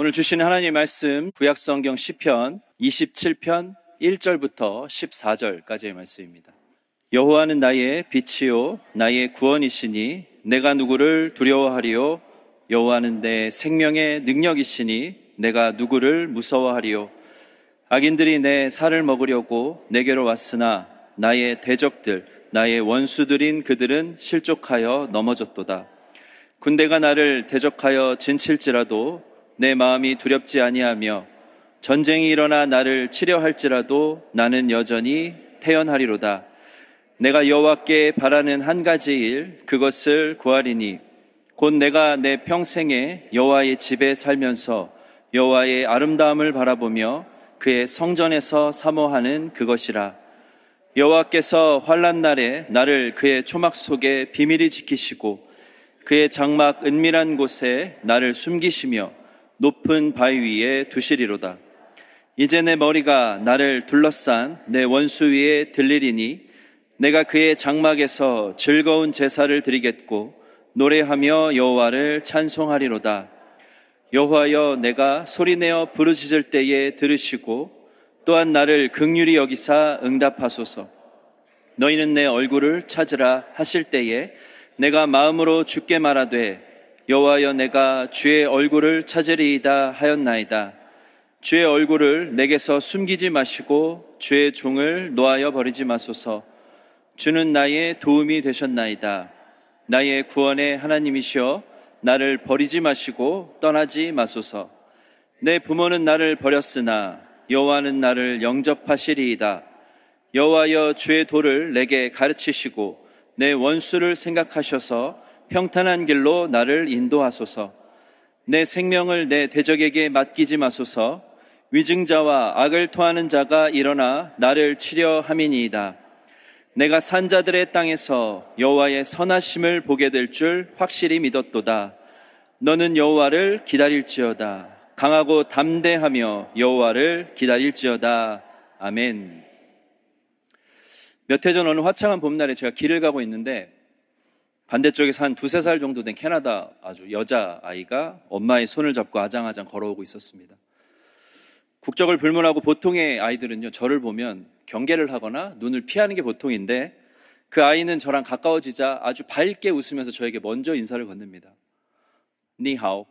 오늘 주신 하나님의 말씀 구약성경 1 0편 27편 1절부터 14절까지의 말씀입니다. 여호와는 나의 빛이요 나의 구원이시니 내가 누구를 두려워하리요 여호와는 내 생명의 능력이시니 내가 누구를 무서워하리요 악인들이 내 살을 먹으려고 내게로 왔으나 나의 대적들 나의 원수들인 그들은 실족하여 넘어졌도다 군대가 나를 대적하여 진칠지라도 내 마음이 두렵지 아니하며 전쟁이 일어나 나를 치려 할지라도 나는 여전히 태연하리로다. 내가 여호와께 바라는 한 가지 일 그것을 구하리니 곧 내가 내 평생에 여호와의 집에 살면서 여호와의 아름다움을 바라보며 그의 성전에서 사모하는 그것이라 여호와께서 환란 날에 나를 그의 초막 속에 비밀히 지키시고 그의 장막 은밀한 곳에 나를 숨기시며 높은 바위 위에 두시리로다. 이제 내 머리가 나를 둘러싼 내 원수 위에 들리리니 내가 그의 장막에서 즐거운 제사를 드리겠고 노래하며 여호와를 찬송하리로다. 여호와여 내가 소리내어 부르짖을 때에 들으시고 또한 나를 극률이 여기사 응답하소서. 너희는 내 얼굴을 찾으라 하실 때에 내가 마음으로 죽게 말하되 여호와여 내가 주의 얼굴을 찾으리이다 하였나이다. 주의 얼굴을 내게서 숨기지 마시고 주의 종을 놓아여 버리지 마소서. 주는 나의 도움이 되셨나이다. 나의 구원의 하나님이시여 나를 버리지 마시고 떠나지 마소서. 내 부모는 나를 버렸으나 여호와는 나를 영접하시리이다. 여호와여 주의 도를 내게 가르치시고 내 원수를 생각하셔서 평탄한 길로 나를 인도하소서. 내 생명을 내 대적에게 맡기지 마소서. 위증자와 악을 토하는 자가 일어나 나를 치려 함이니이다. 내가 산자들의 땅에서 여호와의 선하심을 보게 될 줄 확실히 믿었도다. 너는 여호와를 기다릴지어다. 강하고 담대하며 여호와를 기다릴지어다. 아멘. 몇 해전 어느 화창한 봄날에 제가 길을 가고 있는데 반대쪽에 산 두세 살 정도 된 캐나다 아주 여자 아이가 엄마의 손을 잡고 아장아장 걸어오고 있었습니다. 국적을 불문하고 보통의 아이들은요, 저를 보면 경계를 하거나 눈을 피하는 게 보통인데 그 아이는 저랑 가까워지자 아주 밝게 웃으면서 저에게 먼저 인사를 건넵니다. 니하오.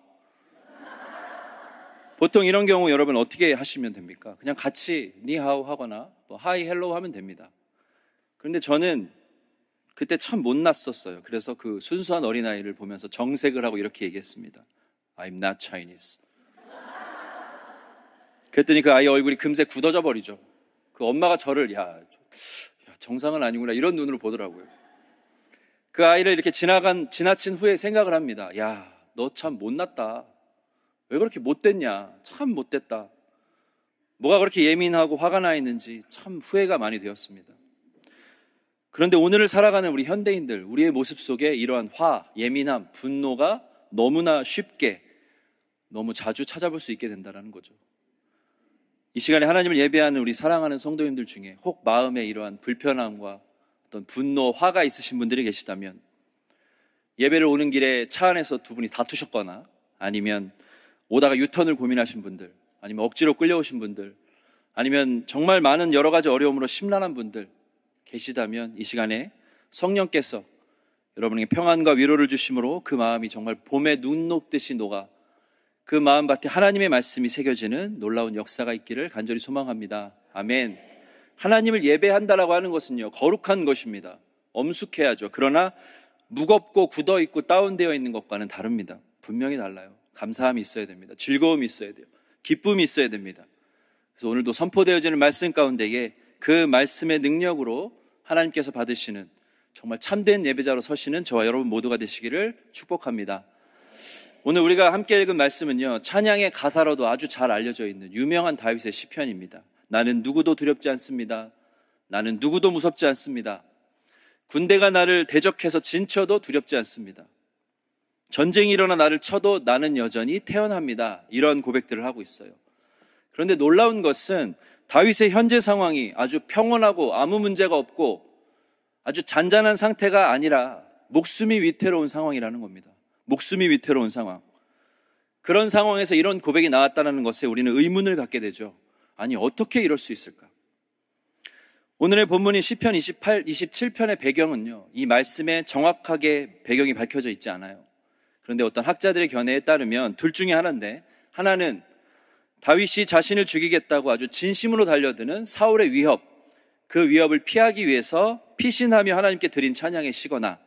보통 이런 경우 여러분 어떻게 하시면 됩니까? 그냥 같이 니하오 하거나 뭐 하이 헬로우 하면 됩니다. 그런데 저는 그때 참 못났었어요. 그래서 그 순수한 어린아이를 보면서 정색을 하고 이렇게 얘기했습니다. I'm not Chinese. 그랬더니 그 아이 얼굴이 금세 굳어져 버리죠. 그 엄마가 저를 야, 정상은 아니구나 이런 눈으로 보더라고요. 그 아이를 이렇게 지나간 지나친 후에 생각을 합니다. 야, 너 참 못났다. 왜 그렇게 못됐냐? 참 못됐다. 뭐가 그렇게 예민하고 화가 나 있는지 참 후회가 많이 되었습니다. 그런데 오늘을 살아가는 우리 현대인들, 우리의 모습 속에 이러한 화, 예민함, 분노가 너무나 쉽게 너무 자주 찾아볼 수 있게 된다는 거죠. 이 시간에 하나님을 예배하는 우리 사랑하는 성도님들 중에 혹 마음에 이러한 불편함과 어떤 분노, 화가 있으신 분들이 계시다면 예배를 오는 길에 차 안에서 두 분이 다투셨거나 아니면 오다가 유턴을 고민하신 분들 아니면 억지로 끌려오신 분들 아니면 정말 많은 여러 가지 어려움으로 심란한 분들 계시다면 이 시간에 성령께서 여러분에게 평안과 위로를 주심으로 그 마음이 정말 봄에눈 녹듯이 녹아 그 마음 밭에 하나님의 말씀이 새겨지는 놀라운 역사가 있기를 간절히 소망합니다. 아멘. 하나님을 예배한다라고 하는 것은요, 거룩한 것입니다. 엄숙해야죠. 그러나 무겁고 굳어 있고 다운되어 있는 것과는 다릅니다. 분명히 달라요. 감사함이 있어야 됩니다. 즐거움이 있어야 돼요. 기쁨이 있어야 됩니다. 그래서 오늘도 선포되어지는 말씀 가운데에 그 말씀의 능력으로 하나님께서 받으시는 정말 참된 예배자로 서시는 저와 여러분 모두가 되시기를 축복합니다. 오늘 우리가 함께 읽은 말씀은요. 찬양의 가사로도 아주 잘 알려져 있는 유명한 다윗의 시편입니다. 나는 누구도 두렵지 않습니다. 나는 누구도 무섭지 않습니다. 군대가 나를 대적해서 진쳐도 두렵지 않습니다. 전쟁이 일어나 나를 쳐도 나는 여전히 태어납니다 이런 고백들을 하고 있어요. 그런데 놀라운 것은 다윗의 현재 상황이 아주 평온하고 아무 문제가 없고 아주 잔잔한 상태가 아니라 목숨이 위태로운 상황이라는 겁니다. 목숨이 위태로운 상황. 그런 상황에서 이런 고백이 나왔다는 것에 우리는 의문을 갖게 되죠. 아니, 어떻게 이럴 수 있을까? 오늘의 본문인 시편 28, 27편의 배경은요, 이 말씀에 정확하게 배경이 밝혀져 있지 않아요. 그런데 어떤 학자들의 견해에 따르면 둘 중에 하나인데, 하나는 다윗이 자신을 죽이겠다고 아주 진심으로 달려드는 사울의 위협, 그 위협을 피하기 위해서 피신하며 하나님께 드린 찬양의 시거나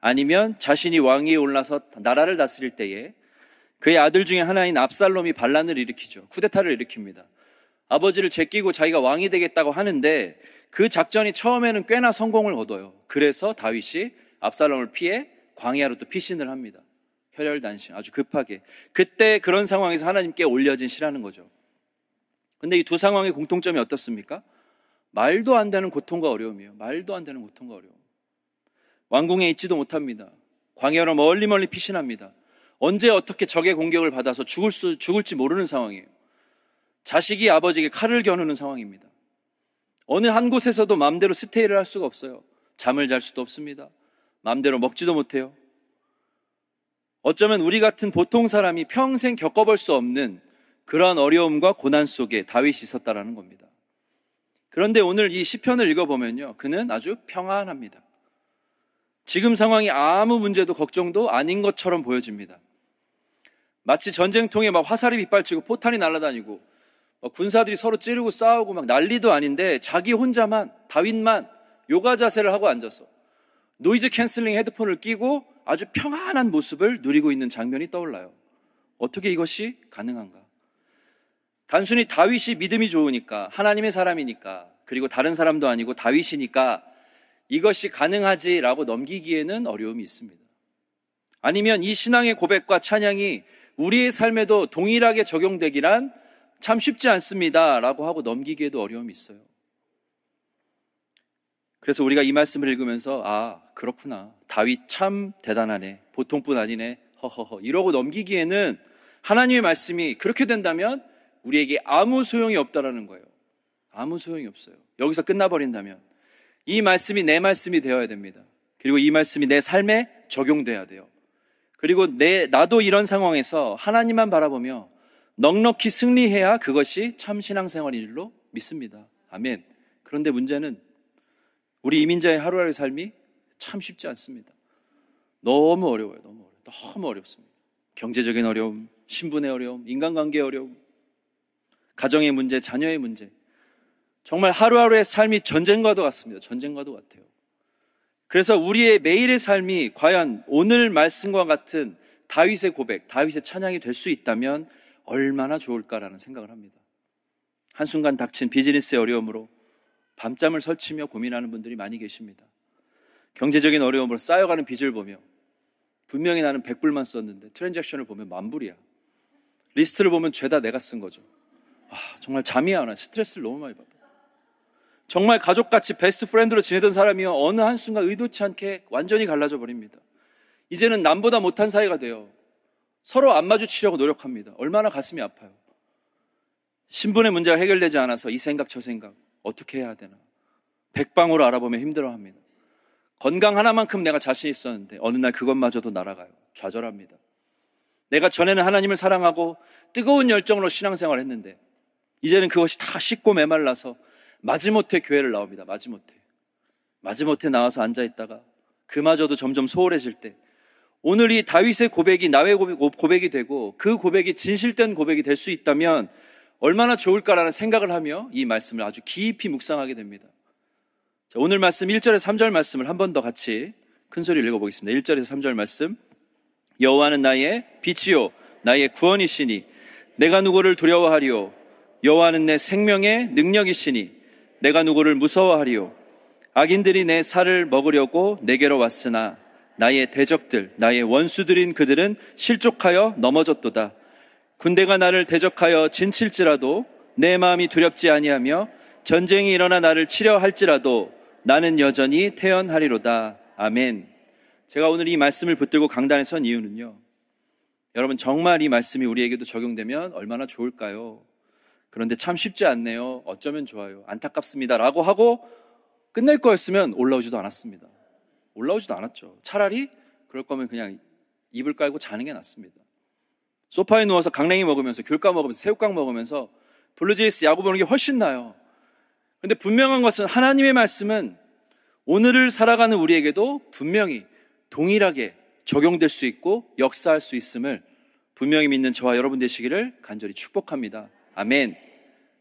아니면 자신이 왕위에 올라서 나라를 다스릴 때에 그의 아들 중에 하나인 압살롬이 반란을 일으키죠. 쿠데타를 일으킵니다. 아버지를 제끼고 자기가 왕이 되겠다고 하는데 그 작전이 처음에는 꽤나 성공을 얻어요. 그래서 다윗이 압살롬을 피해 광야로 또 피신을 합니다. 혈혈단신 아주 급하게 그때 그런 상황에서 하나님께 올려진 시라는 거죠. 근데 이 두 상황의 공통점이 어떻습니까? 말도 안 되는 고통과 어려움이에요. 말도 안 되는 고통과 어려움. 왕궁에 있지도 못합니다. 광야로 멀리 멀리 피신합니다. 언제 어떻게 적의 공격을 받아서 죽을 수, 죽을지 모르는 상황이에요. 자식이 아버지에게 칼을 겨누는 상황입니다. 어느 한 곳에서도 마음대로 스테이를 할 수가 없어요. 잠을 잘 수도 없습니다. 마음대로 먹지도 못해요. 어쩌면 우리 같은 보통 사람이 평생 겪어볼 수 없는 그러한 어려움과 고난 속에 다윗이 있었다라는 겁니다. 그런데 오늘 이 시편을 읽어보면요. 그는 아주 평안합니다. 지금 상황이 아무 문제도 걱정도 아닌 것처럼 보여집니다. 마치 전쟁통에 막 화살이 빗발치고 포탄이 날아다니고 군사들이 서로 찌르고 싸우고 막 난리도 아닌데 자기 혼자만 다윗만 요가 자세를 하고 앉아서 노이즈 캔슬링 헤드폰을 끼고 아주 평안한 모습을 누리고 있는 장면이 떠올라요. 어떻게 이것이 가능한가? 단순히 다윗이 믿음이 좋으니까, 하나님의 사람이니까, 그리고 다른 사람도 아니고 다윗이니까 이것이 가능하지라고 넘기기에는 어려움이 있습니다. 아니면 이 신앙의 고백과 찬양이 우리의 삶에도 동일하게 적용되기란 참 쉽지 않습니다라고 하고 넘기기에도 어려움이 있어요. 그래서 우리가 이 말씀을 읽으면서 아, 그렇구나. 다윗 참 대단하네. 보통뿐 아니네. 허허허. 이러고 넘기기에는 하나님의 말씀이 그렇게 된다면 우리에게 아무 소용이 없다라는 거예요. 아무 소용이 없어요. 여기서 끝나버린다면 이 말씀이 내 말씀이 되어야 됩니다. 그리고 이 말씀이 내 삶에 적용돼야 돼요. 그리고 내 나도 이런 상황에서 하나님만 바라보며 넉넉히 승리해야 그것이 참 신앙생활인 줄로 믿습니다. 아멘. 그런데 문제는 우리 이민자의 하루하루 삶이 참 쉽지 않습니다. 너무 어려워요. 너무 어려워요. 너무 어렵습니다. 경제적인 어려움, 신분의 어려움, 인간관계 어려움, 가정의 문제, 자녀의 문제. 정말 하루하루의 삶이 전쟁과도 같습니다. 전쟁과도 같아요. 그래서 우리의 매일의 삶이 과연 오늘 말씀과 같은 다윗의 고백, 다윗의 찬양이 될 수 있다면 얼마나 좋을까라는 생각을 합니다. 한순간 닥친 비즈니스의 어려움으로 밤잠을 설치며 고민하는 분들이 많이 계십니다. 경제적인 어려움으로 쌓여가는 빚을 보며 분명히 나는 100불만 썼는데 트랜잭션을 보면 만불이야. 리스트를 보면 죄다 내가 쓴 거죠. 아, 정말 잠이 안 와. 스트레스를 너무 많이 받아. 정말 가족같이 베스트 프렌드로 지내던 사람이요. 어느 한순간 의도치 않게 완전히 갈라져 버립니다. 이제는 남보다 못한 사이가 되어 서로 안 마주치려고 노력합니다. 얼마나 가슴이 아파요. 신분의 문제가 해결되지 않아서 이 생각 저 생각 어떻게 해야 되나 백방으로 알아보면 힘들어합니다. 건강 하나만큼 내가 자신 있었는데 어느 날 그것마저도 날아가요. 좌절합니다. 내가 전에는 하나님을 사랑하고 뜨거운 열정으로 신앙생활을 했는데 이제는 그것이 다씻고 메말라서 마지못해 교회를 나옵니다. 마지못해. 마지못해 나와서 앉아있다가 그마저도 점점 소홀해질 때 오늘 이 다윗의 고백이 나의 고백이 되고 그 고백이 진실된 고백이 될 수 있다면 얼마나 좋을까라는 생각을 하며 이 말씀을 아주 깊이 묵상하게 됩니다. 자, 오늘 말씀 1절에서 3절 말씀을 한 번 더 같이 큰소리 읽어보겠습니다. 1절에서 3절 말씀. 여호와는 나의 빛이요 나의 구원이시니 내가 누구를 두려워하리요 여호와는 내 생명의 능력이시니 내가 누구를 무서워하리요 악인들이 내 살을 먹으려고 내게로 왔으나 나의 대적들 나의 원수들인 그들은 실족하여 넘어졌도다 군대가 나를 대적하여 진칠지라도 내 마음이 두렵지 아니하며 전쟁이 일어나 나를 치려 할지라도 나는 여전히 태연하리로다. 아멘. 제가 오늘 이 말씀을 붙들고 강단에 선 이유는요. 여러분, 정말 이 말씀이 우리에게도 적용되면 얼마나 좋을까요? 그런데 참 쉽지 않네요. 어쩌면 좋아요. 안타깝습니다. 라고 하고 끝낼 거였으면 올라오지도 않았습니다. 올라오지도 않았죠. 차라리 그럴 거면 그냥 입을 깔고 자는 게 낫습니다. 소파에 누워서 강냉이 먹으면서 귤까 먹으면서 새우깡 먹으면서 블루제이스 야구 보는 게 훨씬 나아요. 근데 분명한 것은 하나님의 말씀은 오늘을 살아가는 우리에게도 분명히 동일하게 적용될 수 있고 역사할 수 있음을 분명히 믿는 저와 여러분 되시기를 간절히 축복합니다. 아멘.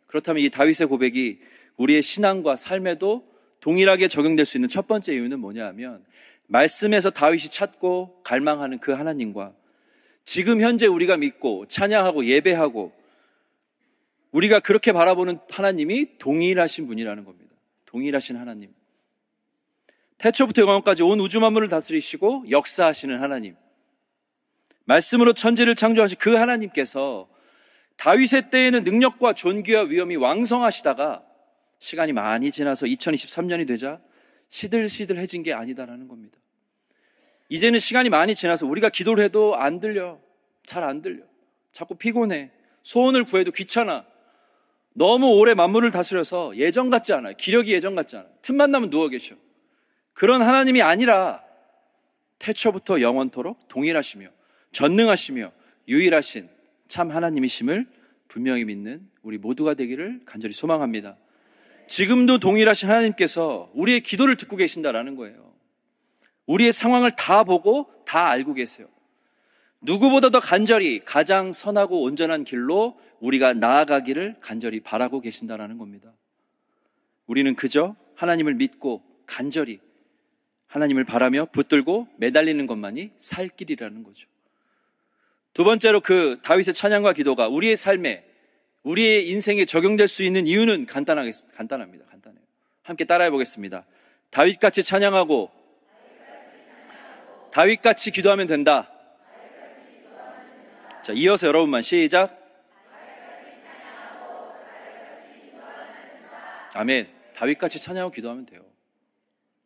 그렇다면 이 다윗의 고백이 우리의 신앙과 삶에도 동일하게 적용될 수 있는 첫 번째 이유는 뭐냐 하면 말씀에서 다윗이 찾고 갈망하는 그 하나님과 지금 현재 우리가 믿고 찬양하고 예배하고 우리가 그렇게 바라보는 하나님이 동일하신 분이라는 겁니다. 동일하신 하나님. 태초부터 영원까지 온 우주 만물을 다스리시고 역사하시는 하나님. 말씀으로 천지를 창조하신 그 하나님께서 다윗의 때에는 능력과 존귀와 위엄이 왕성하시다가 시간이 많이 지나서 2023년이 되자 시들시들해진 게 아니다라는 겁니다. 이제는 시간이 많이 지나서 우리가 기도를 해도 안 들려. 잘 안 들려. 자꾸 피곤해. 소원을 구해도 귀찮아. 너무 오래 만물을 다스려서 예전 같지 않아요. 기력이 예전 같지 않아요. 틈만 나면 누워 계셔. 그런 하나님이 아니라 태초부터 영원토록 동일하시며 전능하시며 유일하신 참 하나님이심을 분명히 믿는 우리 모두가 되기를 간절히 소망합니다. 지금도 동일하신 하나님께서 우리의 기도를 듣고 계신다라는 거예요. 우리의 상황을 다 보고 다 알고 계세요. 누구보다 도 간절히 가장 선하고 온전한 길로 우리가 나아가기를 간절히 바라고 계신다라는 겁니다. 우리는 그저 하나님을 믿고 간절히 하나님을 바라며 붙들고 매달리는 것만이 살 길이라는 거죠. 두 번째로 그 다윗의 찬양과 기도가 우리의 삶에 우리의 인생에 적용될 수 있는 이유는 간단하게 간단합니다. 간단해요. 함께 따라해 보겠습니다. 다윗같이 찬양하고 다윗같이 기도하면 된다. 자, 이어서 여러분만 시작. 아멘. 다윗같이 찬양하고 기도하면 돼요.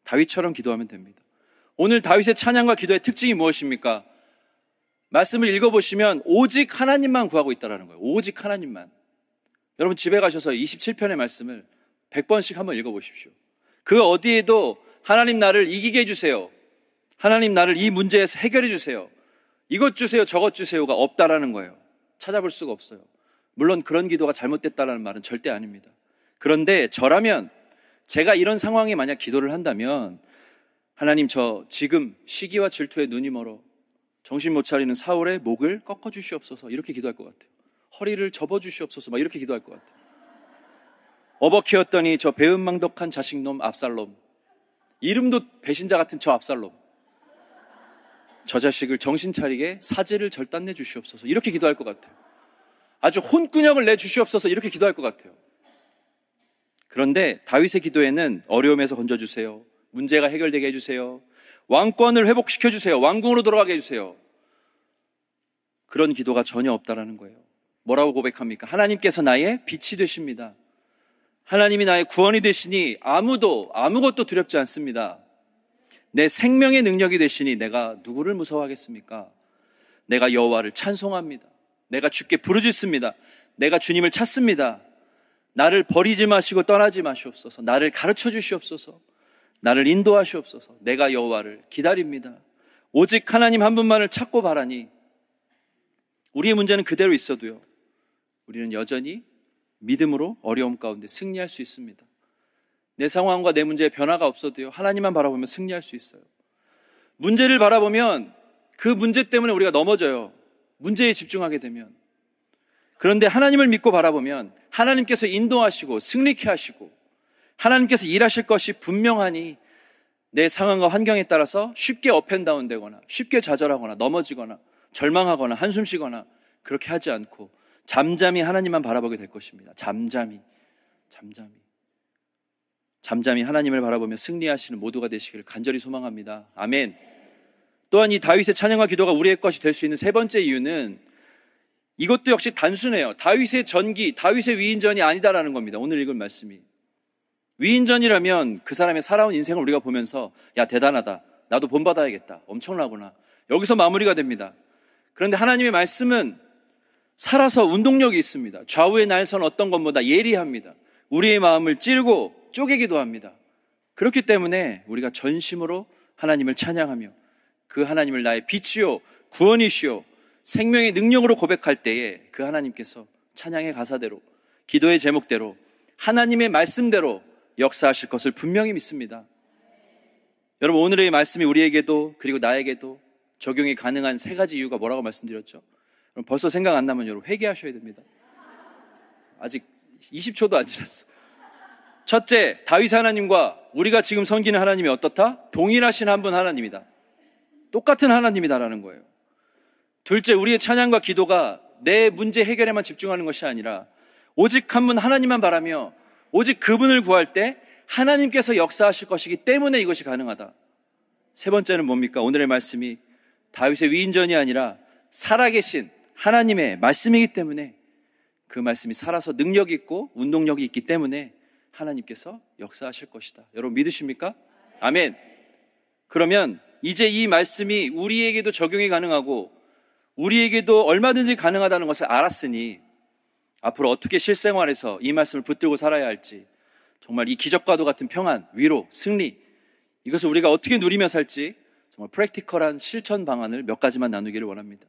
다윗처럼 기도하면 됩니다. 오늘 다윗의 찬양과 기도의 특징이 무엇입니까? 말씀을 읽어보시면 오직 하나님만 구하고 있다라는 거예요. 오직 하나님만. 여러분 집에 가셔서 27편의 말씀을 100번씩 한번 읽어보십시오. 그 어디에도 하나님 나를 이기게 해주세요. 하나님 나를 이 문제에서 해결해주세요. 이것 주세요, 저것 주세요가 없다라는 거예요. 찾아볼 수가 없어요. 물론 그런 기도가 잘못됐다라는 말은 절대 아닙니다. 그런데 저라면 제가 이런 상황에 만약 기도를 한다면 하나님 저 지금 시기와 질투에 눈이 멀어 정신 못 차리는 사울의 목을 꺾어 주시옵소서 이렇게 기도할 것 같아요. 허리를 접어 주시옵소서 막 이렇게 기도할 것 같아요. 어버키였더니 저 배은망덕한 자식놈 압살롬 이름도 배신자 같은 저 압살롬 저 자식을 정신 차리게 사제를 절단내 주시옵소서. 이렇게 기도할 것 같아요. 아주 혼꾸녕을 내 주시옵소서. 이렇게 기도할 것 같아요. 그런데 다윗의 기도에는 어려움에서 건져 주세요. 문제가 해결되게 해 주세요. 왕권을 회복시켜 주세요. 왕궁으로 돌아가게 해 주세요. 그런 기도가 전혀 없다라는 거예요. 뭐라고 고백합니까? 하나님께서 나의 빛이 되십니다. 하나님이 나의 구원이 되시니 아무도 아무것도 두렵지 않습니다. 내 생명의 능력이 되시니 내가 누구를 무서워하겠습니까? 내가 여호와를 찬송합니다. 내가 주께 부르짖습니다. 내가 주님을 찾습니다. 나를 버리지 마시고 떠나지 마시옵소서. 나를 가르쳐 주시옵소서. 나를 인도하시옵소서. 내가 여호와를 기다립니다. 오직 하나님 한 분만을 찾고 바라니 우리의 문제는 그대로 있어도요. 우리는 여전히 믿음으로 어려움 가운데 승리할 수 있습니다. 내 상황과 내 문제에 변화가 없어도요. 하나님만 바라보면 승리할 수 있어요. 문제를 바라보면 그 문제 때문에 우리가 넘어져요. 문제에 집중하게 되면. 그런데 하나님을 믿고 바라보면 하나님께서 인도하시고 승리케 하시고 하나님께서 일하실 것이 분명하니 내 상황과 환경에 따라서 쉽게 업앤다운 되거나 쉽게 좌절하거나 넘어지거나 절망하거나 한숨 쉬거나 그렇게 하지 않고 잠잠히 하나님만 바라보게 될 것입니다. 잠잠히. 잠잠히. 잠잠히 하나님을 바라보며 승리하시는 모두가 되시기를 간절히 소망합니다. 아멘. 또한 이 다윗의 찬양과 기도가 우리의 것이 될 수 있는 세 번째 이유는 이것도 역시 단순해요. 다윗의 전기, 다윗의 위인전이 아니다라는 겁니다. 오늘 읽은 말씀이. 위인전이라면 그 사람의 살아온 인생을 우리가 보면서 야, 대단하다. 나도 본받아야겠다. 엄청나구나. 여기서 마무리가 됩니다. 그런데 하나님의 말씀은 살아서 운동력이 있습니다. 좌우의 날선 어떤 것보다 예리합니다. 우리의 마음을 찔고 쪼개기도 합니다. 그렇기 때문에 우리가 전심으로 하나님을 찬양하며 그 하나님을 나의 빛이요, 구원이시요, 생명의 능력으로 고백할 때에 그 하나님께서 찬양의 가사대로, 기도의 제목대로, 하나님의 말씀대로 역사하실 것을 분명히 믿습니다. 여러분, 오늘의 말씀이 우리에게도 그리고 나에게도 적용이 가능한 세 가지 이유가 뭐라고 말씀드렸죠? 그럼 벌써 생각 안 나면 여러분 회개하셔야 됩니다. 아직 20초도 안 지났어. 첫째, 다윗 하나님과 우리가 지금 섬기는 하나님이 어떻다? 동일하신 한 분 하나님이다. 똑같은 하나님이다라는 거예요. 둘째, 우리의 찬양과 기도가 내 문제 해결에만 집중하는 것이 아니라 오직 한 분 하나님만 바라며 오직 그분을 구할 때 하나님께서 역사하실 것이기 때문에 이것이 가능하다. 세 번째는 뭡니까? 오늘의 말씀이 다윗의 위인전이 아니라 살아계신 하나님의 말씀이기 때문에 그 말씀이 살아서 능력이 있고 운동력이 있기 때문에 하나님께서 역사하실 것이다. 여러분 믿으십니까? 아멘. 그러면 이제 이 말씀이 우리에게도 적용이 가능하고 우리에게도 얼마든지 가능하다는 것을 알았으니 앞으로 어떻게 실생활에서 이 말씀을 붙들고 살아야 할지 정말 이 기적과도 같은 평안, 위로, 승리 이것을 우리가 어떻게 누리며 살지 정말 프랙티컬한 실천 방안을 몇 가지만 나누기를 원합니다.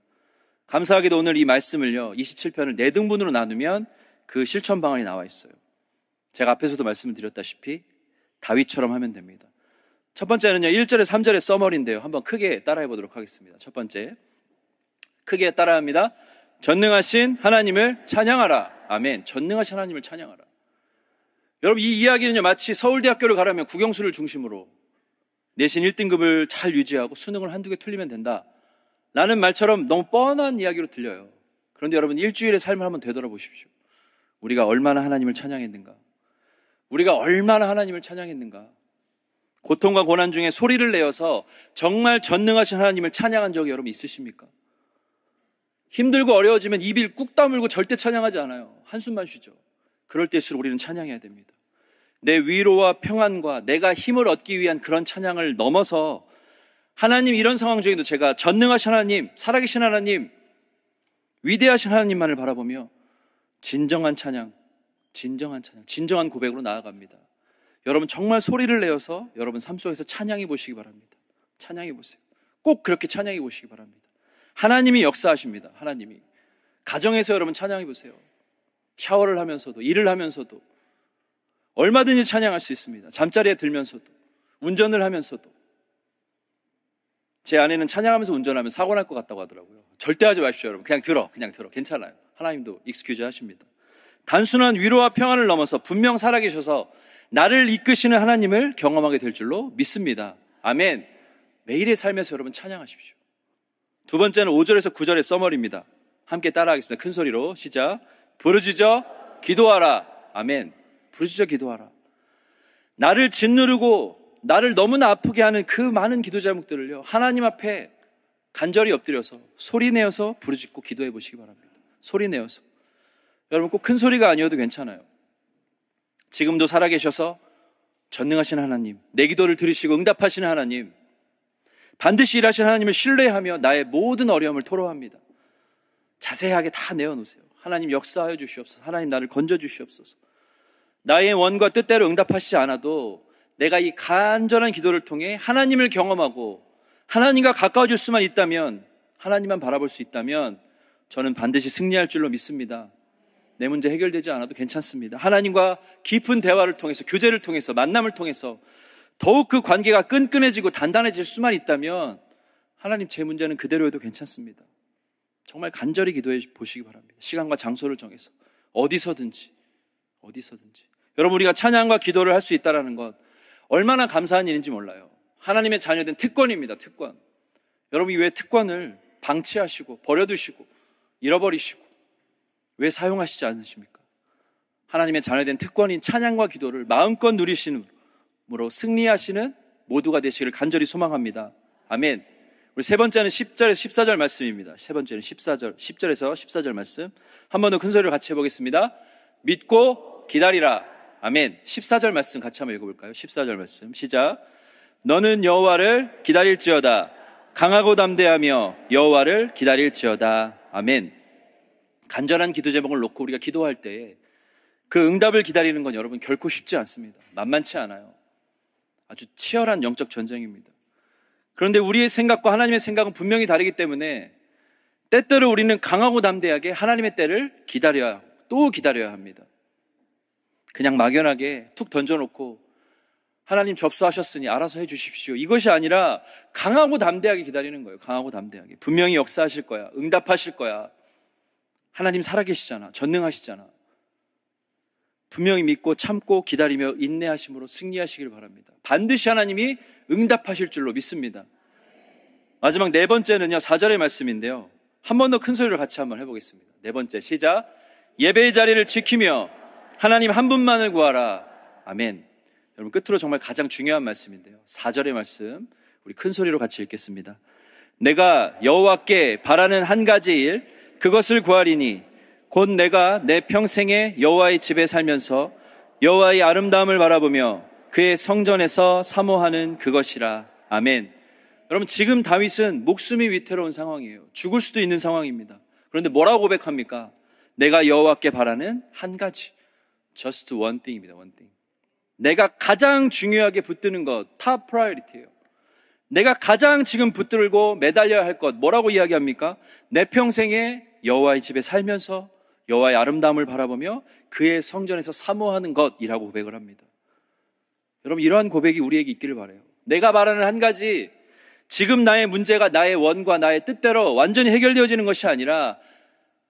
감사하게도 오늘 이 말씀을요 27편을 네 등분으로 나누면 그 실천 방안이 나와 있어요. 제가 앞에서도 말씀을 드렸다시피 다윗처럼 하면 됩니다. 첫 번째는요. 1절에 3절의 써머리인데요. 한번 크게 따라해 보도록 하겠습니다. 첫 번째. 크게 따라합니다. 전능하신 하나님을 찬양하라. 아멘. 전능하신 하나님을 찬양하라. 여러분 이 이야기는요. 마치 서울대학교를 가려면 국영수를 중심으로 내신 1등급을 잘 유지하고 수능을 한두 개 틀리면 된다. 라는 말처럼 너무 뻔한 이야기로 들려요. 그런데 여러분 일주일의 삶을 한번 되돌아보십시오. 우리가 얼마나 하나님을 찬양했는가? 우리가 얼마나 하나님을 찬양했는가. 고통과 고난 중에 소리를 내어서 정말 전능하신 하나님을 찬양한 적이 여러분 있으십니까? 힘들고 어려워지면 입을 꾹 다물고 절대 찬양하지 않아요. 한숨만 쉬죠. 그럴 때일수록 우리는 찬양해야 됩니다. 내 위로와 평안과 내가 힘을 얻기 위한 그런 찬양을 넘어서 하나님 이런 상황 중에도 제가 전능하신 하나님, 살아계신 하나님, 위대하신 하나님만을 바라보며 진정한 찬양, 진정한 찬양, 진정한 고백으로 나아갑니다. 여러분 정말 소리를 내어서 여러분 삶 속에서 찬양해 보시기 바랍니다. 찬양해 보세요. 꼭 그렇게 찬양해 보시기 바랍니다. 하나님이 역사하십니다. 하나님이 가정에서 여러분 찬양해 보세요. 샤워를 하면서도 일을 하면서도 얼마든지 찬양할 수 있습니다. 잠자리에 들면서도 운전을 하면서도 제 아내는 찬양하면서 운전하면 사고 날 것 같다고 하더라고요. 절대 하지 마십시오, 여러분. 그냥 들어, 그냥 들어. 괜찮아요. 하나님도 익스큐즈 하십니다. 단순한 위로와 평안을 넘어서 분명 살아계셔서 나를 이끄시는 하나님을 경험하게 될 줄로 믿습니다. 아멘. 매일의 삶에서 여러분 찬양하십시오. 두 번째는 5절에서 9절의 써머리입니다. 함께 따라하겠습니다. 큰 소리로 시작. 부르짖어 기도하라. 아멘. 부르짖어 기도하라. 나를 짓누르고 나를 너무나 아프게 하는 그 많은 기도 제목들을요. 하나님 앞에 간절히 엎드려서 소리 내어서 부르짖고 기도해 보시기 바랍니다. 소리 내어서. 여러분 꼭 큰 소리가 아니어도 괜찮아요. 지금도 살아계셔서 전능하신 하나님, 내 기도를 들으시고 응답하시는 하나님, 반드시 일하신 하나님을 신뢰하며 나의 모든 어려움을 토로합니다. 자세하게 다 내어놓으세요. 하나님 역사하여 주시옵소서. 하나님 나를 건져 주시옵소서. 나의 원과 뜻대로 응답하시지 않아도 내가 이 간절한 기도를 통해 하나님을 경험하고 하나님과 가까워질 수만 있다면 하나님만 바라볼 수 있다면 저는 반드시 승리할 줄로 믿습니다. 내 문제 해결되지 않아도 괜찮습니다. 하나님과 깊은 대화를 통해서, 교제를 통해서, 만남을 통해서 더욱 그 관계가 끈끈해지고 단단해질 수만 있다면 하나님 제 문제는 그대로여도 괜찮습니다. 정말 간절히 기도해 보시기 바랍니다. 시간과 장소를 정해서 어디서든지 어디서든지 여러분 우리가 찬양과 기도를 할 수 있다라는 것 얼마나 감사한 일인지 몰라요. 하나님의 자녀된 특권입니다. 특권. 여러분 이왜 특권을 방치하시고 버려두시고 잃어버리시고 왜 사용하시지 않으십니까? 하나님의 자녀된 특권인 찬양과 기도를 마음껏 누리시므로 승리하시는 모두가 되시기를 간절히 소망합니다. 아멘. 우리 세 번째는 10절에서 14절 말씀입니다. 세 번째는 14절, 10절에서 14절 말씀. 한 번 더 큰 소리로 같이 해보겠습니다. 믿고 기다리라. 아멘. 14절 말씀 같이 한번 읽어볼까요? 14절 말씀. 시작. 너는 여호와를 기다릴지어다. 강하고 담대하며 여호와를 기다릴지어다. 아멘. 간절한 기도 제목을 놓고 우리가 기도할 때에 그 응답을 기다리는 건 여러분 결코 쉽지 않습니다. 만만치 않아요. 아주 치열한 영적 전쟁입니다. 그런데 우리의 생각과 하나님의 생각은 분명히 다르기 때문에 때때로 우리는 강하고 담대하게 하나님의 때를 기다려야 하고 또 기다려야 합니다. 그냥 막연하게 툭 던져놓고 하나님 접수하셨으니 알아서 해주십시오. 이것이 아니라 강하고 담대하게 기다리는 거예요. 강하고 담대하게. 분명히 역사하실 거야. 응답하실 거야. 하나님 살아계시잖아. 전능하시잖아. 분명히 믿고 참고 기다리며 인내하심으로 승리하시길 바랍니다. 반드시 하나님이 응답하실 줄로 믿습니다. 마지막 네 번째는요, 4절의 말씀인데요. 한 번 더 큰 소리를 같이 한번 해보겠습니다. 네 번째, 시작. 예배의 자리를 지키며 하나님 한 분만을 구하라. 아멘. 여러분, 끝으로 정말 가장 중요한 말씀인데요. 4절의 말씀. 우리 큰 소리로 같이 읽겠습니다. 내가 여호와께 바라는 한 가지 일, 그것을 구하리니 곧 내가 내 평생에 여호와의 집에 살면서 여호와의 아름다움을 바라보며 그의 성전에서 사모하는 그것이라. 아멘. 여러분 지금 다윗은 목숨이 위태로운 상황이에요. 죽을 수도 있는 상황입니다. 그런데 뭐라고 고백합니까? 내가 여호와께 바라는 한 가지. just one thing입니다. one thing. 내가 가장 중요하게 붙드는 것, top priority예요. 내가 가장 지금 붙들고 매달려야 할 것, 뭐라고 이야기합니까? 내 평생에 여호와의 집에 살면서 여호와의 아름다움을 바라보며 그의 성전에서 사모하는 것이라고 고백을 합니다. 여러분 이러한 고백이 우리에게 있기를 바래요. 내가 바라는한 가지 지금 나의 문제가 나의 원과 나의 뜻대로 완전히 해결되어지는 것이 아니라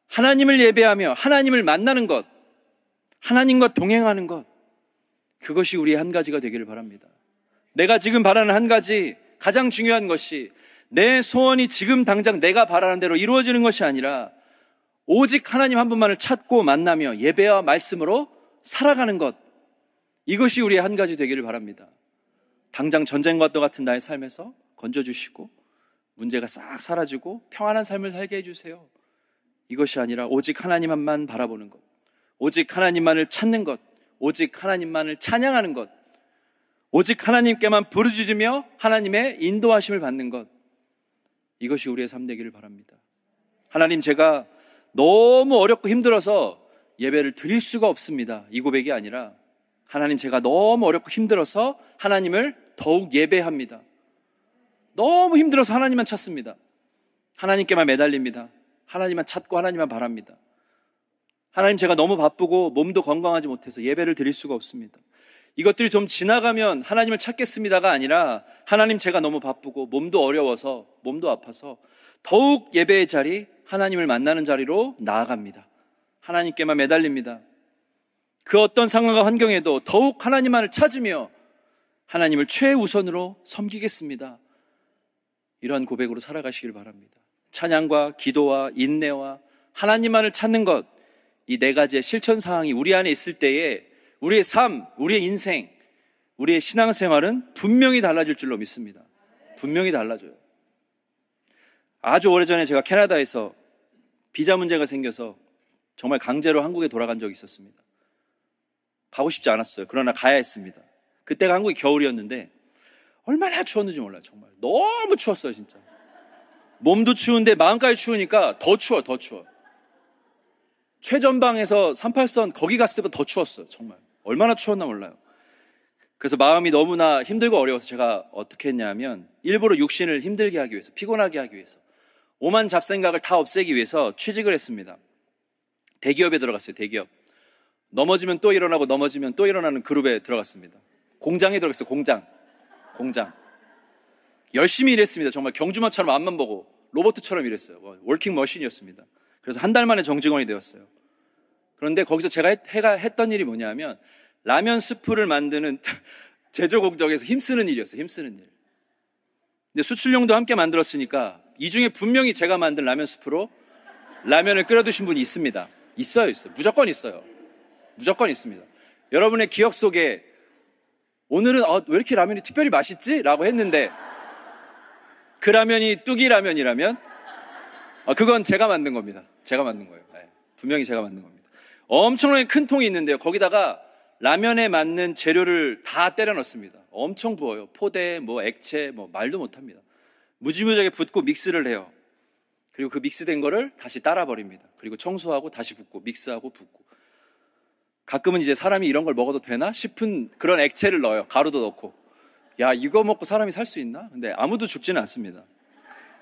하나님을 예배하며 하나님을 만나는 것, 하나님과 동행하는 것, 그것이 우리의 한 가지가 되기를 바랍니다. 내가 지금 바라는 한 가지 가장 중요한 것이 내 소원이 지금 당장 내가 바라는 대로 이루어지는 것이 아니라 오직 하나님 한 분만을 찾고 만나며 예배와 말씀으로 살아가는 것. 이것이 우리의 한 가지 되기를 바랍니다. 당장 전쟁과 또 같은 나의 삶에서 건져주시고 문제가 싹 사라지고 평안한 삶을 살게 해주세요. 이것이 아니라 오직 하나님만 바라보는 것. 오직 하나님만을 찾는 것. 오직 하나님만을 찬양하는 것. 오직 하나님께만 부르짖으며 하나님의 인도하심을 받는 것. 이것이 우리의 삶 되기를 바랍니다. 하나님 제가 너무 어렵고 힘들어서 예배를 드릴 수가 없습니다. 이 고백이 아니라 하나님 제가 너무 어렵고 힘들어서 하나님을 더욱 예배합니다. 너무 힘들어서 하나님만 찾습니다. 하나님께만 매달립니다. 하나님만 찾고 하나님만 바랍니다. 하나님 제가 너무 바쁘고 몸도 건강하지 못해서 예배를 드릴 수가 없습니다. 이것들이 좀 지나가면 하나님을 찾겠습니다가 아니라 하나님 제가 너무 바쁘고 몸도 어려워서 몸도 아파서 더욱 예배의 자리, 하나님을 만나는 자리로 나아갑니다. 하나님께만 매달립니다. 그 어떤 상황과 환경에도 더욱 하나님만을 찾으며 하나님을 최우선으로 섬기겠습니다. 이러한 고백으로 살아가시길 바랍니다. 찬양과 기도와 인내와 하나님만을 찾는 것, 이 네 가지의 실천 사항이 우리 안에 있을 때에 우리의 삶, 우리의 인생, 우리의 신앙생활은 분명히 달라질 줄로 믿습니다. 분명히 달라져요. 아주 오래전에 제가 캐나다에서 비자 문제가 생겨서 정말 강제로 한국에 돌아간 적이 있었습니다. 가고 싶지 않았어요. 그러나 가야 했습니다. 그때가 한국이 겨울이었는데 얼마나 추웠는지 몰라요. 정말 너무 추웠어요, 진짜. 몸도 추운데 마음까지 추우니까 더 추워, 더 추워. 최전방에서 38선 거기 갔을 때보다 더 추웠어요. 정말 얼마나 추웠나 몰라요. 그래서 마음이 너무나 힘들고 어려워서 제가 어떻게 했냐면 일부러 육신을 힘들게 하기 위해서 피곤하게 하기 위해서 오만 잡생각을 다 없애기 위해서 취직을 했습니다. 대기업에 들어갔어요, 대기업. 넘어지면 또 일어나고 넘어지면 또 일어나는 그룹에 들어갔습니다. 공장에 들어갔어요, 공장. 공장. 열심히 일했습니다. 정말 경주마처럼 앞만 보고 로버트처럼 일했어요. 월킹 머신이었습니다. 그래서 한 달 만에 정직원이 되었어요. 그런데 거기서 제가 해가 했던 일이 뭐냐면 라면 스프를 만드는 제조 공정에서 힘쓰는 일이었어요. 힘쓰는 일. 근데 수출용도 함께 만들었으니까 이 중에 분명히 제가 만든 라면 스프로 라면을 끓여 드신 분이 있습니다. 있어요, 있어요. 무조건 있어요. 무조건 있습니다. 여러분의 기억 속에 오늘은 아, 왜 이렇게 라면이 특별히 맛있지? 라고 했는데 그 라면이 뚜기 라면이라면 아, 그건 제가 만든 겁니다. 제가 만든 거예요. 네, 분명히 제가 만든 겁니다. 엄청나게 큰 통이 있는데요. 거기다가 라면에 맞는 재료를 다 때려 넣습니다. 엄청 부어요. 포대, 뭐 액체, 뭐 말도 못합니다. 무지무지하게 붓고 믹스를 해요. 그리고 그 믹스된 거를 다시 따라 버립니다. 그리고 청소하고 다시 붓고 믹스하고 붓고. 가끔은 이제 사람이 이런 걸 먹어도 되나 싶은 그런 액체를 넣어요. 가루도 넣고. 야, 이거 먹고 사람이 살 수 있나? 근데 아무도 죽지는 않습니다.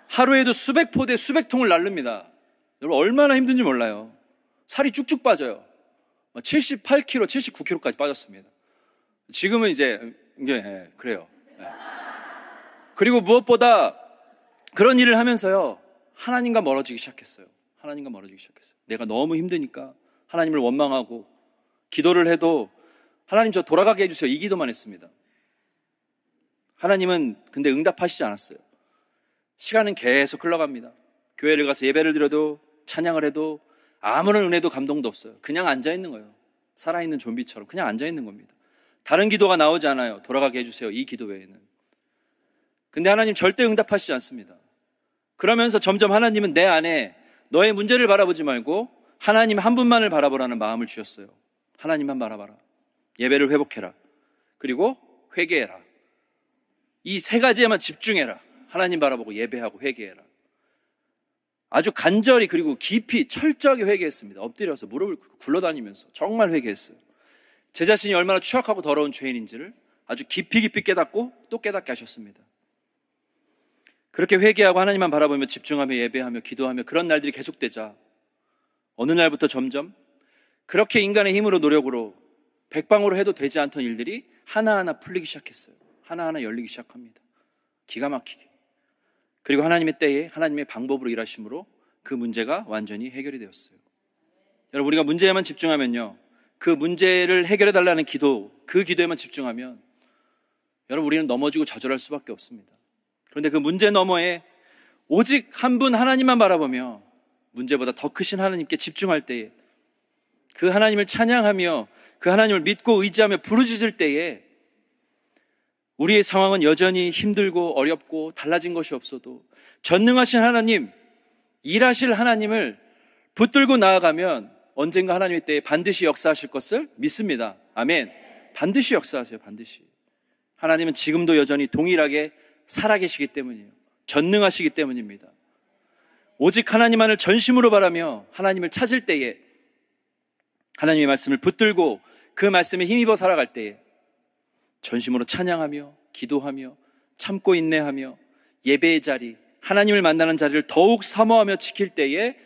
하루에도 수백 포대 수백 통을 날릅니다. 여러분 얼마나 힘든지 몰라요. 살이 쭉쭉 빠져요. 78kg, 79kg까지 빠졌습니다. 지금은 이제 예, 예, 그래요. 예. 그리고 무엇보다 그런 일을 하면서요, 하나님과 멀어지기 시작했어요. 하나님과 멀어지기 시작했어요. 내가 너무 힘드니까 하나님을 원망하고 기도를 해도 하나님 저 돌아가게 해주세요. 이 기도만 했습니다. 하나님은 근데 응답하시지 않았어요. 시간은 계속 흘러갑니다. 교회를 가서 예배를 드려도 찬양을 해도 아무런 은혜도 감동도 없어요. 그냥 앉아있는 거예요. 살아있는 좀비처럼 그냥 앉아있는 겁니다. 다른 기도가 나오지 않아요. 돌아가게 해주세요. 이 기도 외에는. 근데 하나님 절대 응답하시지 않습니다. 그러면서 점점 하나님은 내 안에 너의 문제를 바라보지 말고 하나님 한 분만을 바라보라는 마음을 주셨어요. 하나님만 바라봐라. 예배를 회복해라. 그리고 회개해라. 이 세 가지에만 집중해라. 하나님 바라보고 예배하고 회개해라. 아주 간절히 그리고 깊이 철저하게 회개했습니다. 엎드려서 무릎을 굴러다니면서 정말 회개했어요. 제 자신이 얼마나 추악하고 더러운 죄인인지를 아주 깊이 깊이 깨닫고 또 깨닫게 하셨습니다. 그렇게 회개하고 하나님만 바라보며 집중하며 예배하며 기도하며 그런 날들이 계속되자 어느 날부터 점점 그렇게 인간의 힘으로 노력으로 백방으로 해도 되지 않던 일들이 하나하나 풀리기 시작했어요. 하나하나 열리기 시작합니다. 기가 막히게. 그리고 하나님의 때에 하나님의 방법으로 일하심으로 그 문제가 완전히 해결이 되었어요. 여러분, 우리가 문제에만 집중하면요. 그 문제를 해결해 달라는 기도, 그 기도에만 집중하면 여러분, 우리는 넘어지고 좌절할 수밖에 없습니다. 그런데 그 문제 너머에 오직 한 분 하나님만 바라보며 문제보다 더 크신 하나님께 집중할 때에 그 하나님을 찬양하며 그 하나님을 믿고 의지하며 부르짖을 때에 우리의 상황은 여전히 힘들고 어렵고 달라진 것이 없어도 전능하신 하나님, 일하실 하나님을 붙들고 나아가면 언젠가 하나님의 때에 반드시 역사하실 것을 믿습니다. 아멘. 반드시 역사하세요, 반드시. 하나님은 지금도 여전히 동일하게 살아계시기 때문이에요. 전능하시기 때문입니다. 오직 하나님만을 전심으로 바라며 하나님을 찾을 때에 하나님의 말씀을 붙들고 그 말씀에 힘입어 살아갈 때에 전심으로 찬양하며 기도하며 참고 인내하며 예배의 자리, 하나님을 만나는 자리를 더욱 사모하며 지킬 때에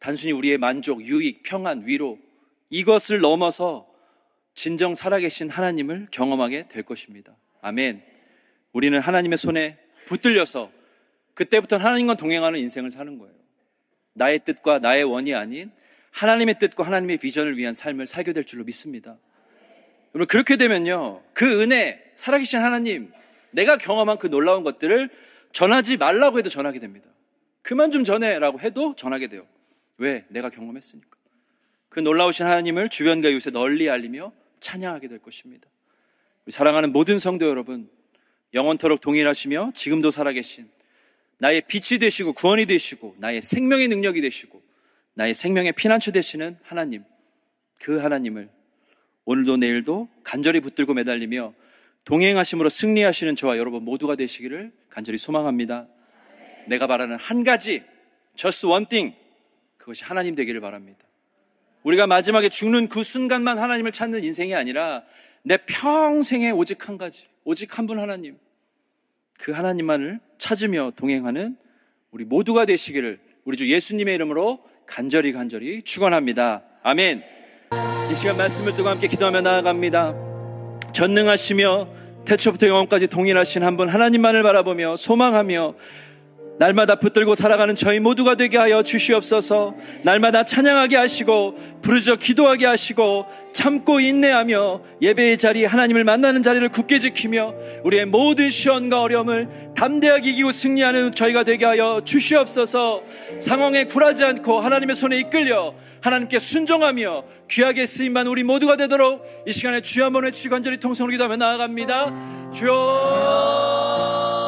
단순히 우리의 만족, 유익, 평안, 위로 이것을 넘어서 진정 살아계신 하나님을 경험하게 될 것입니다. 아멘. 우리는 하나님의 손에 붙들려서 그때부터 하나님과 동행하는 인생을 사는 거예요. 나의 뜻과 나의 원이 아닌 하나님의 뜻과 하나님의 비전을 위한 삶을 살게 될 줄로 믿습니다. 여러분 그렇게 되면요. 그 은혜, 살아계신 하나님, 내가 경험한 그 놀라운 것들을 전하지 말라고 해도 전하게 됩니다. 그만 좀 전해라고 해도 전하게 돼요. 왜? 내가 경험했으니까. 그 놀라우신 하나님을 주변과 이웃에 널리 알리며 찬양하게 될 것입니다. 사랑하는 모든 성도 여러분, 영원토록 동일하시며 지금도 살아계신 나의 빛이 되시고 구원이 되시고 나의 생명의 능력이 되시고 나의 생명의 피난처 되시는 하나님 그 하나님을 오늘도 내일도 간절히 붙들고 매달리며 동행하심으로 승리하시는 저와 여러분 모두가 되시기를 간절히 소망합니다. 내가 바라는 한 가지 just one thing 그것이 하나님 되기를 바랍니다. 우리가 마지막에 죽는 그 순간만 하나님을 찾는 인생이 아니라 내 평생에 오직 한 가지, 오직 한 분 하나님, 그 하나님만을 찾으며 동행하는 우리 모두가 되시기를 우리 주 예수님의 이름으로 간절히 간절히 축원합니다. 아멘. 이 시간 말씀을 두고 함께 기도하며 나아갑니다. 전능하시며 태초부터 영원까지 동일하신 한 분 하나님만을 바라보며 소망하며 날마다 붙들고 살아가는 저희 모두가 되게 하여 주시옵소서. 날마다 찬양하게 하시고 부르짖어 기도하게 하시고 참고 인내하며 예배의 자리 하나님을 만나는 자리를 굳게 지키며 우리의 모든 시험과 어려움을 담대하게 이기고 승리하는 저희가 되게 하여 주시옵소서. 상황에 굴하지 않고 하나님의 손에 이끌려 하나님께 순종하며 귀하게 쓰임만 우리 모두가 되도록 이 시간에 주여 한번 외치고 간절히 통성으로 기도하며 나아갑니다. 주여